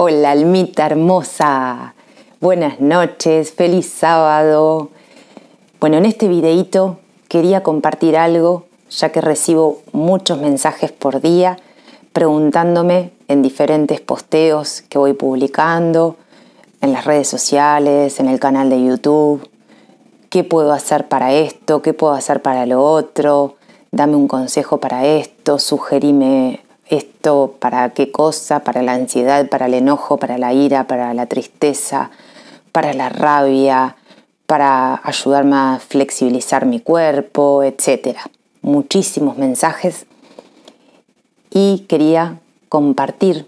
Hola, almita hermosa. Buenas noches, feliz sábado. Bueno, en este videíto quería compartir algo, ya que recibo muchos mensajes por día preguntándome en diferentes posteos que voy publicando, en las redes sociales, en el canal de YouTube, qué puedo hacer para esto, qué puedo hacer para lo otro, dame un consejo para esto, sugerime esto para qué cosa, para la ansiedad, para el enojo, para la ira, para la tristeza, para la rabia, para ayudarme a flexibilizar mi cuerpo, etc. Muchísimos mensajes y quería compartir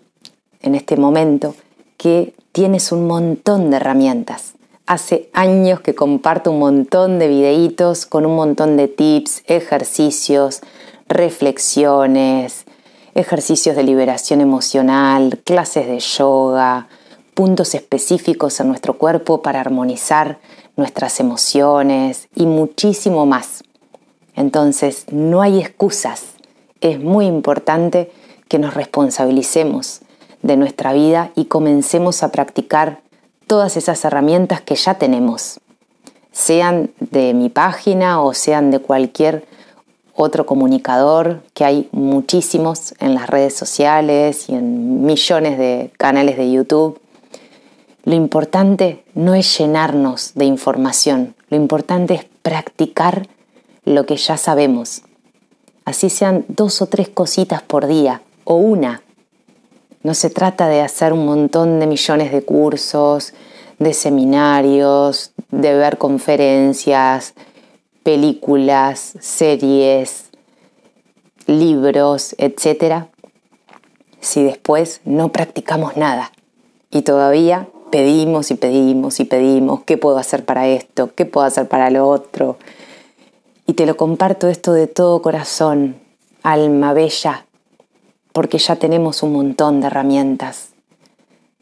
en este momento que tienes un montón de herramientas. Hace años que comparto un montón de videitos con un montón de tips, ejercicios, reflexiones, ejercicios de liberación emocional, clases de yoga, puntos específicos en nuestro cuerpo para armonizar nuestras emociones y muchísimo más. Entonces, no hay excusas. Es muy importante que nos responsabilicemos de nuestra vida y comencemos a practicar todas esas herramientas que ya tenemos, sean de mi página o sean de cualquier otro comunicador, que hay muchísimos en las redes sociales y en millones de canales de YouTube. Lo importante no es llenarnos de información, lo importante es practicar lo que ya sabemos. Así sean dos o tres cositas por día o una. No se trata de hacer un montón de millones de cursos, de seminarios, de ver conferencias, películas, series, libros, etc., si después no practicamos nada y todavía pedimos y pedimos y pedimos qué puedo hacer para esto, qué puedo hacer para lo otro. Y te lo comparto esto de todo corazón, alma bella, porque ya tenemos un montón de herramientas.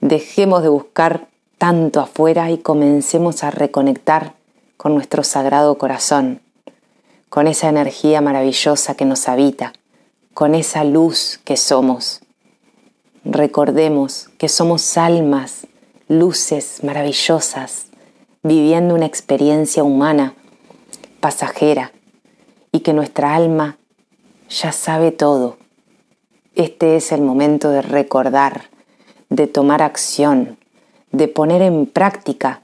Dejemos de buscar tanto afuera y comencemos a reconectar con nuestro sagrado corazón, con esa energía maravillosa que nos habita, con esa luz que somos. Recordemos que somos almas, luces maravillosas, viviendo una experiencia humana, pasajera, y que nuestra alma ya sabe todo. Este es el momento de recordar, de tomar acción, de poner en práctica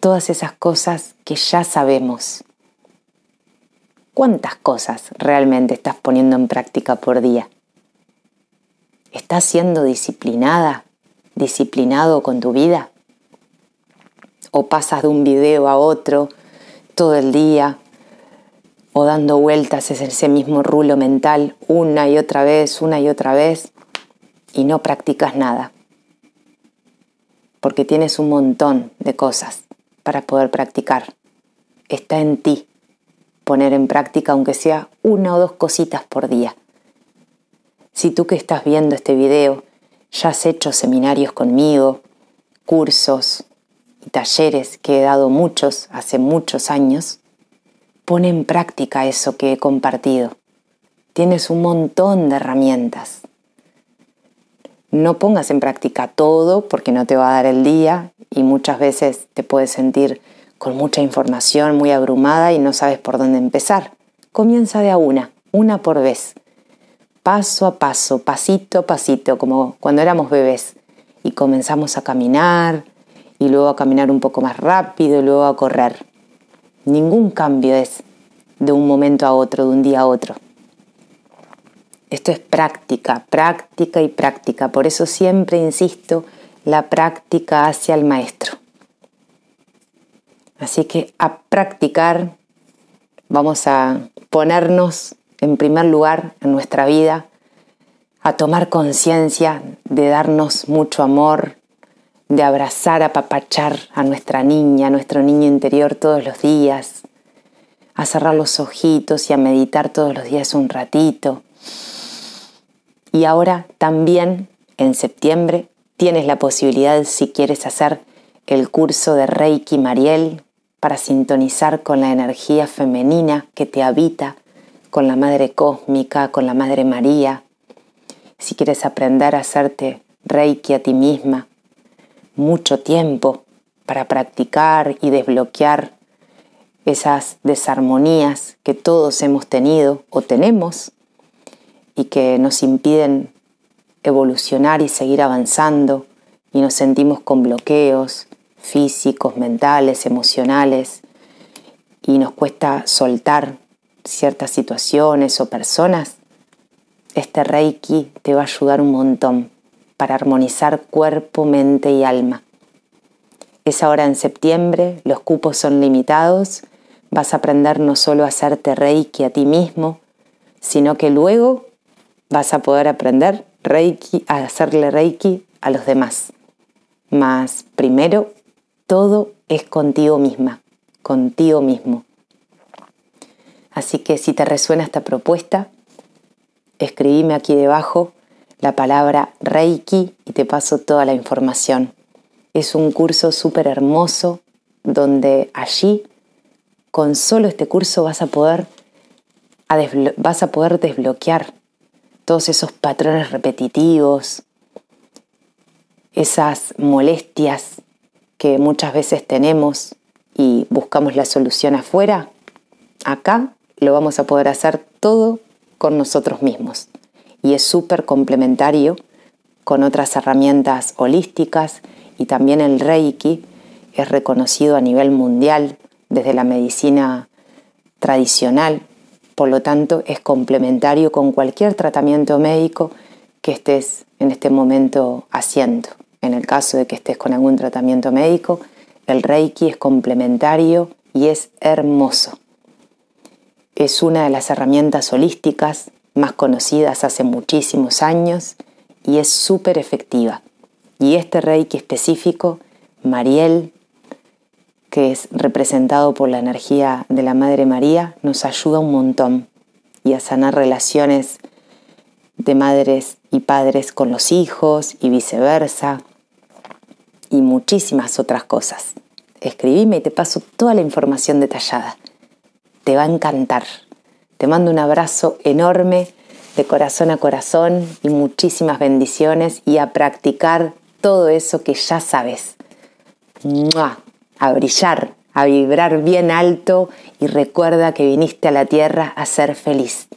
todas esas cosas que ya sabemos. ¿Cuántas cosas realmente estás poniendo en práctica por día? ¿Estás siendo disciplinada, disciplinado con tu vida? ¿O pasas de un video a otro todo el día? ¿O dando vueltas en ese mismo rulo mental una y otra vez, una y otra vez? Y no practicas nada. Porque tienes un montón de cosas para poder practicar. Está en ti poner en práctica aunque sea una o dos cositas por día. Si tú que estás viendo este video ya has hecho seminarios conmigo, cursos y talleres que he dado muchos hace muchos años, pone en práctica eso que he compartido. Tienes un montón de herramientas no pongas en práctica todo porque no te va a dar el día y muchas veces te puedes sentir con mucha información, muy abrumada y no sabes por dónde empezar. Comienza de a una, una por vez, paso a paso, pasito a pasito, como cuando éramos bebés y comenzamos a caminar y luego a caminar un poco más rápido y luego a correr. Ningún cambio es de un momento a otro, de un día a otro. Esto es práctica, práctica y práctica. Por eso siempre insisto, la práctica hacia el maestro. Así que a practicar vamos a ponernos en primer lugar en nuestra vida, a tomar conciencia de darnos mucho amor, de abrazar, apapachar a nuestra niña, a nuestro niño interior todos los días, a cerrar los ojitos y a meditar todos los días un ratito. Y ahora también, en septiembre, tienes la posibilidad, si quieres hacer el curso de Reiki Mariel, para sintonizar con la energía femenina que te habita, con la Madre Cósmica, con la Madre María. Si quieres aprender a hacerte Reiki a ti misma, mucho tiempo para practicar y desbloquear esas desarmonías que todos hemos tenido o tenemos y que nos impiden evolucionar y seguir avanzando y nos sentimos con bloqueos físicos, mentales, emocionales y nos cuesta soltar ciertas situaciones o personas, este reiki te va a ayudar un montón para armonizar cuerpo, mente y alma. Es ahora en septiembre, los cupos son limitados, vas a aprender no solo a hacerte reiki a ti mismo, sino que luego vas a poder aprender reiki, a hacerle reiki a los demás. Más primero, todo es contigo misma, contigo mismo. Así que si te resuena esta propuesta, escribime aquí debajo la palabra Reiki y te paso toda la información. Es un curso súper hermoso donde allí, con solo este curso, vas a poder, vas a poder desbloquear todos esos patrones repetitivos, esas molestias que muchas veces tenemos y buscamos la solución afuera, acá lo vamos a poder hacer todo con nosotros mismos. Y es súper complementario con otras herramientas holísticas y también el Reiki es reconocido a nivel mundial desde la medicina tradicional por lo tanto, es complementario con cualquier tratamiento médico que estés en este momento haciendo. En el caso de que estés con algún tratamiento médico, el Reiki es complementario y es hermoso. Es una de las herramientas holísticas más conocidas hace muchísimos años y es súper efectiva. Y este Reiki específico, Mariel que es representado por la energía de la Madre María, nos ayuda un montón y a sanar relaciones de madres y padres con los hijos y viceversa y muchísimas otras cosas. Escribime y te paso toda la información detallada. Te va a encantar. Te mando un abrazo enorme de corazón a corazón y muchísimas bendiciones y a practicar todo eso que ya sabes a brillar, a vibrar bien alto y recuerda que viniste a la tierra a ser feliz.